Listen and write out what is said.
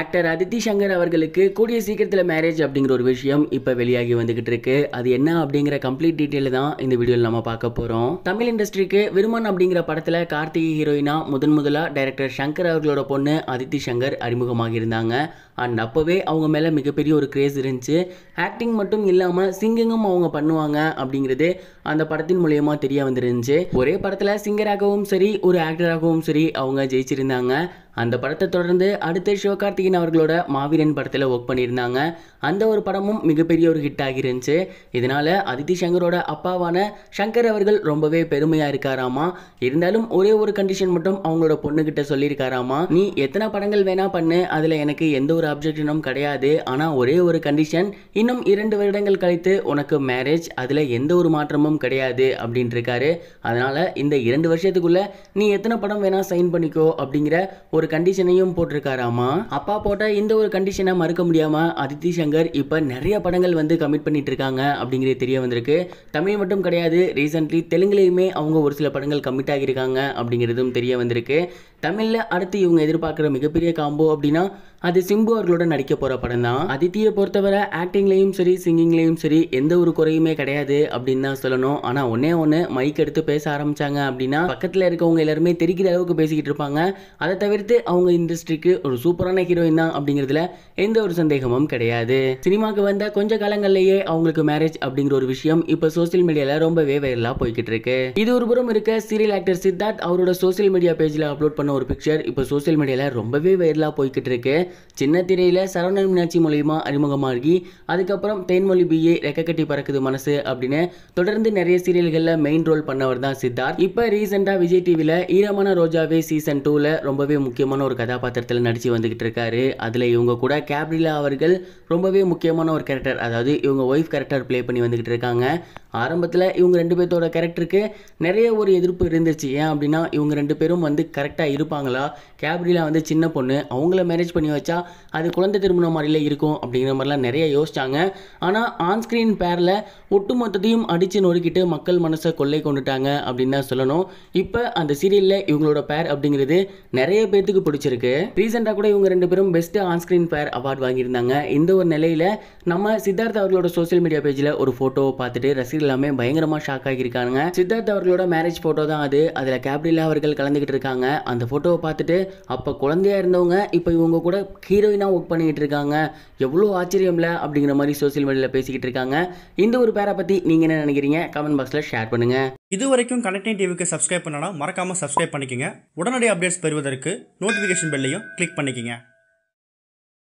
actor Aditi Shankar அவர்களுக்கு கூடிய சீக்கிரத்தில் மேரேஜ் அப்படிங்கிற ஒரு விஷயம் இப்போ வெளியாகி வந்துகிட்டு இருக்கு அது என்ன அப்படிங்கிற கம்ப்ளீட் டீட்டெயில் தான் இந்த வீடியோவில் நம்ம பார்க்க போகிறோம் தமிழ் இண்டஸ்ட்ரிக்கு விருமன் அப்படிங்கிற படத்தில் கார்த்திகை ஹீரோயினா முதன் முதலாக டைரக்டர் சங்கர் அவர்களோட பொண்ணு அதித்தி சங்கர் அறிமுகமாக இருந்தாங்க அண்ட் அப்போவே அவங்க மேலே மிகப்பெரிய ஒரு கிரேஸ் இருந்துச்சு ஆக்டிங் மட்டும் இல்லாமல் சிங்கிங்கும் அவங்க பண்ணுவாங்க அப்படிங்கிறது அந்த படத்தின் மூலியமாக தெரிய வந்துருந்துச்சு ஒரே படத்தில் சிங்கராகவும் சரி ஒரு ஆக்டராகவும் சரி அவங்க ஜெயிச்சிருந்தாங்க அந்த படத்தை தொடர்ந்து அடுத்த சிவகார்த்திகேயன் அவர்களோட மாவீரன் படத்தில் ஒர்க் பண்ணியிருந்தாங்க அந்த ஒரு படமும் மிகப்பெரிய ஒரு ஹிட் ஆகிருந்துச்சு இதனால் அதித்தி சங்கரோட அப்பாவான சங்கர் அவர்கள் ரொம்பவே பெருமையாக இருக்காராமா இருந்தாலும் ஒரே ஒரு கண்டிஷன் மட்டும் அவங்களோட பொண்ணுக்கிட்ட சொல்லியிருக்காராமா நீ எத்தனை படங்கள் வேணா பண்ணு அதில் எனக்கு எந்த ஒரு அப்ஜெக்ஷனும் கிடையாது ஆனால் ஒரே ஒரு கண்டிஷன் இன்னும் இரண்டு வருடங்கள் கழித்து உனக்கு மேரேஜ் அதில் எந்த ஒரு மாற்றமும் கன்ஃபார்ம் கிடையாது இருக்காரு அதனால் இந்த இரண்டு வருஷத்துக்குள்ள நீ எத்தனை படம் வேணால் சைன் பண்ணிக்கோ அப்படிங்கிற ஒரு கண்டிஷனையும் போட்டிருக்காராமா அப்பா போட்ட இந்த ஒரு கண்டிஷனை மறுக்க முடியாமல் அதித்தி சங்கர் இப்போ நிறைய படங்கள் வந்து கமிட் பண்ணிட்டு இருக்காங்க அப்படிங்கிறது தெரிய வந்திருக்கு தமிழ் மட்டும் கிடையாது ரீசெண்ட்லி தெலுங்குலேயுமே அவங்க ஒரு சில படங்கள் கமிட் ஆகியிருக்காங்க அப்படிங்கிறதும் தெரிய வந்திருக்கு தமிழில் அடுத்து இவங்க எதிர்பார்க்குற மிகப்பெரிய காம்போ அப்படின்னா அது சிம்பு அவர்களோட நடிக்க போகிற படம் தான் அதித்தியை பொறுத்தவரை ஆக்டிங்லேயும் சரி சிங்கிங்லேயும் சரி எந்த ஒரு குறையுமே கிடையாது அப்படின்னு தான் சொல்லணும் பண்ணணும் ஆனால் ஒன்னே ஒன்று மைக் எடுத்து பேச ஆரம்பித்தாங்க அப்படின்னா பக்கத்தில் இருக்கவங்க எல்லாருமே தெரிக்கிற அளவுக்கு பேசிக்கிட்டு இருப்பாங்க அதை தவிர்த்து அவங்க இண்டஸ்ட்ரிக்கு ஒரு சூப்பரான ஹீரோயின் தான் அப்படிங்கிறதுல எந்த ஒரு சந்தேகமும் கிடையாது சினிமாவுக்கு வந்த கொஞ்ச காலங்கள்லேயே அவங்களுக்கு மேரேஜ் அப்படிங்கிற ஒரு விஷயம் இப்போ சோசியல் மீடியாவில் ரொம்பவே வைரலாக போய்கிட்டு இருக்கு இது ஒரு புறம் இருக்க சீரியல் ஆக்டர் சித்தார்த் அவரோட சோசியல் மீடியா பேஜில் அப்லோட் பண்ண ஒரு பிக்சர் இப்போ சோசியல் மீடியாவில் ரொம்பவே வைரலாக போய்கிட்டு இருக்கு சின்ன திரையில் சரவணன் மீனாட்சி மூலியமாக அறிமுகமாகி அதுக்கப்புறம் தேன்மொழி பிஏ கட்டி பறக்குது மனசு அப்படின்னு தொடர்ந்து நிறைய சீரியல்களில் மெயின் ரோல் பண்ணவர் தான் சித்தார்த் இப்போ ரீசெண்டாக விஜய் டிவியில் ஈரமான ரோஜாவே சீசன் டூவில் ரொம்பவே முக்கியமான ஒரு கதாபாத்திரத்தில் நடித்து வந்துக்கிட்டு இருக்காரு அதில் இவங்க கூட கேப்ரிலா அவர்கள் ரொம்பவே முக்கியமான ஒரு கேரக்டர் அதாவது இவங்க ஒய்ஃப் கேரக்டர் ப்ளே பண்ணி வந்துக்கிட்டு இருக்காங்க ஆரம்பத்தில் இவங்க ரெண்டு பேர்த்தோட கேரக்டருக்கு நிறைய ஒரு எதிர்ப்பு இருந்துச்சு ஏன் அப்படின்னா இவங்க ரெண்டு பேரும் வந்து கரெக்டாக இருப்பாங்களா கேப்ரிலா வந்து சின்ன பொண்ணு அவங்கள மேரேஜ் பண்ணி வச்சா அது குழந்தை திருமண மாதிரில இருக்கும் அப்படிங்கிற மாதிரிலாம் நிறைய யோசிச்சாங்க ஆனால் ஆன்ஸ்க்ரீன் பேரில் ஒட்டுமொத்தத்தையும் அடித்து நொறுக்கி புகழ்கிட்டு மக்கள் மனசை கொள்ளை கொண்டுட்டாங்க அப்படின்னு தான் சொல்லணும் இப்போ அந்த சீரியலில் இவங்களோட பேர் அப்படிங்கிறது நிறைய பேர்த்துக்கு பிடிச்சிருக்கு ரீசெண்டாக கூட இவங்க ரெண்டு பேரும் பெஸ்ட் ஆன்ஸ்க்ரீன் பேர் அவார்டு வாங்கியிருந்தாங்க இந்த ஒரு நிலையில் நம்ம சித்தார்த் அவர்களோட சோசியல் மீடியா பேஜில் ஒரு ஃபோட்டோவை பார்த்துட்டு ரசிகர் எல்லாமே பயங்கரமாக ஷாக் ஆகியிருக்காங்க சித்தார்த் அவர்களோட மேரேஜ் ஃபோட்டோ தான் அது அதில் கேப்ரிலா அவர்கள் கலந்துக்கிட்டு இருக்காங்க அந்த ஃபோட்டோவை பார்த்துட்டு அப்போ குழந்தையா இருந்தவங்க இப்போ இவங்க கூட ஹீரோயினாக ஒர்க் பண்ணிக்கிட்டு இருக்காங்க எவ்வளோ ஆச்சரியம்ல அப்படிங்கிற மாதிரி சோசியல் மீடியாவில் பேசிக்கிட்டு இருக்காங்க இந்த ஒரு பேரை பற்றி நீங்கள் என்ன நினைக்கிறீங்க கமெண்ட் பாக்ஸில் ஷேர் பண்ணுங்க இது வரைக்கும் கனெக்டிங் டிவிக்கு சப்ஸ்கிரைப் பண்ணனா மறக்காம சப்ஸ்கிரைப் பண்ணிக்கோங்க உடனடி அப்டேட்ஸ் பெறுவதற்கு நோட்டிபிகேஷன் பெல்லையும் கிளிக் பண்ணிக்கோங்க